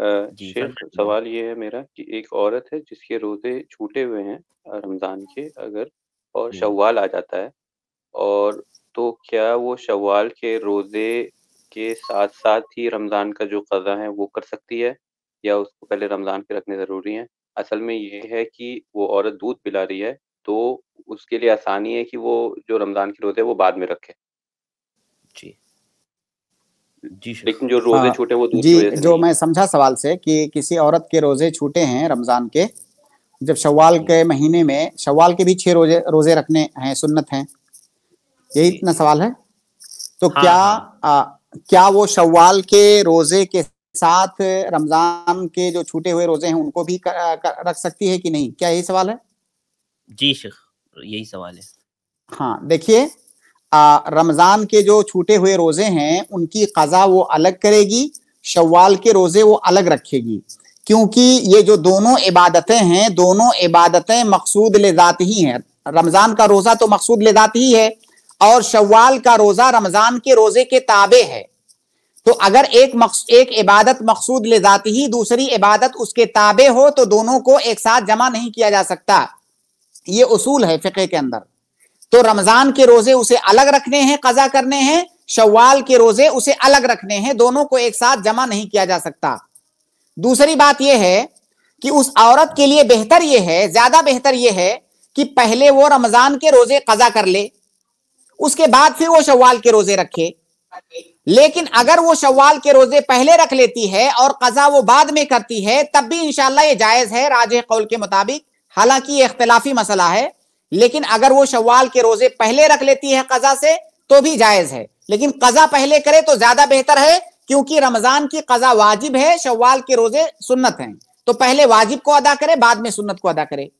शेख सवाल ये है मेरा कि एक औरत है जिसके रोज़े छूटे हुए हैं रमज़ान के अगर और शवाल आ जाता है और तो क्या वो शवाल के रोज़े के साथ-साथ ही रमज़ान का जो क़ज़ा है वो कर सकती है? या उसको पहले रमज़ान के रखने ज़रूरी हैं? असल में ये है कि वो औरत दूध पिला रही है, तो उसके लिए आसानी है कि वो जो रमज़ान के रोज़े वो बाद में रखे। जी। लेकिन जो रोजे हाँ, छूटे वो दूध जी जो मैं समझा सवाल से कि किसी औरत के रोजे छूटे हैं रमजान के जब शवाल के हम्म। महीने में शवाल के भी छह रोजे रोजे रखने हैं सुन्नत हैं यही इतना सवाल है तो हाँ, क्या हाँ। आ, क्या वो शवाल के रोजे के साथ रमजान के जो छूटे हुए रोजे हैं उनको भी कर, कर, रख सकती है कि नहीं क्या यही सवाल है जी शेख यही सवाल है हाँ देखिए रमज़ान के जो छूटे हुए रोज़े हैं उनकी कज़ा वो अलग करेगी शवाल के रोज़े वो अलग रखेगी क्योंकि ये जो दोनों इबादतें हैं दोनों इबादतें मकसूद लेदात ही हैं रमज़ान का रोज़ा तो मकसूद जाती ही है और शवाल का रोज़ा रमज़ान के रोज़े के ताबे है तो अगर एक मकस, एक इबादत मकसूद ले जाती ही दूसरी इबादत उसके ताबे हो तो दोनों को एक साथ जमा नहीं किया जा सकता ये उसूल है फ़िके के अंदर तो रमजान के रोजे उसे अलग रखने हैं कजा करने हैं शवाल के रोजे उसे अलग रखने हैं दोनों को एक साथ जमा नहीं किया जा सकता दूसरी बात यह है कि उस औरत के लिए बेहतर यह है ज्यादा बेहतर यह है कि पहले वो रमजान के रोजे कजा कर ले उसके बाद फिर वो शवाल के रोजे रखे लेकिन अगर वो शवाल के रोजे पहले रख लेती है और कजा वो बाद में करती है तब भी इंशाला ये जायज है राज कौल के मुताबिक हालांकि ये इख्तलाफी मसला है लेकिन अगर वो शवाल के रोजे पहले रख लेती है कजा से तो भी जायज है लेकिन कजा पहले करे तो ज्यादा बेहतर है क्योंकि रमजान की कजा वाजिब है शवाल के रोजे सुन्नत हैं तो पहले वाजिब को अदा करे बाद में सुन्नत को अदा करे